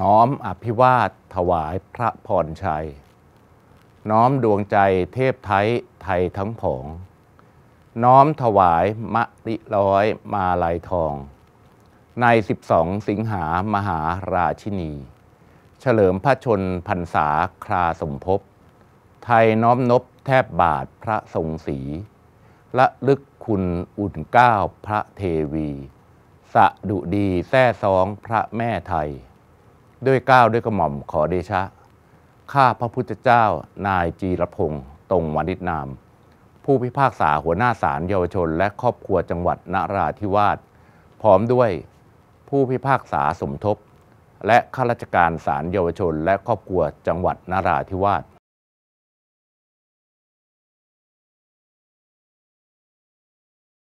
น้อมอภิวาทถวายพระพรชัย น้อมดวงใจเทพไทยไทยทั้งผอง น้อมถวายมะริร้อยมาลายทอง ใน12สิงหามหาราชินี เฉลิมพระชนพรรษาคราสมภพไทยน้อมนบแทบบาทพระทรงศีละลึกคุณอุ่นก้าวพระเทวี สะดุดีแท้ซองพระแม่ไทยด้วยก้าวด้วยกระหม่อมขอเดชะข้าพระพุทธเจ้า นายจีรพงศ์ตรงวานิชนาม ผู้พิพากษาหัวหน้าศาลเยาวชน และครอบครัวจังหวัดนราธิวาสพร้อมด้วยผู้พิพากษาสมทบ และข้าราชการศาลเยาวชนและครอบครัวจังหวัดนราธิวาส